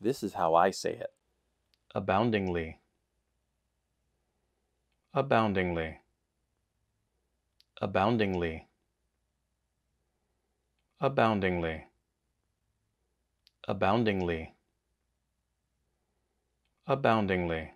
This is how I say it aboundingly, aboundingly, aboundingly, aboundingly, aboundingly, aboundingly.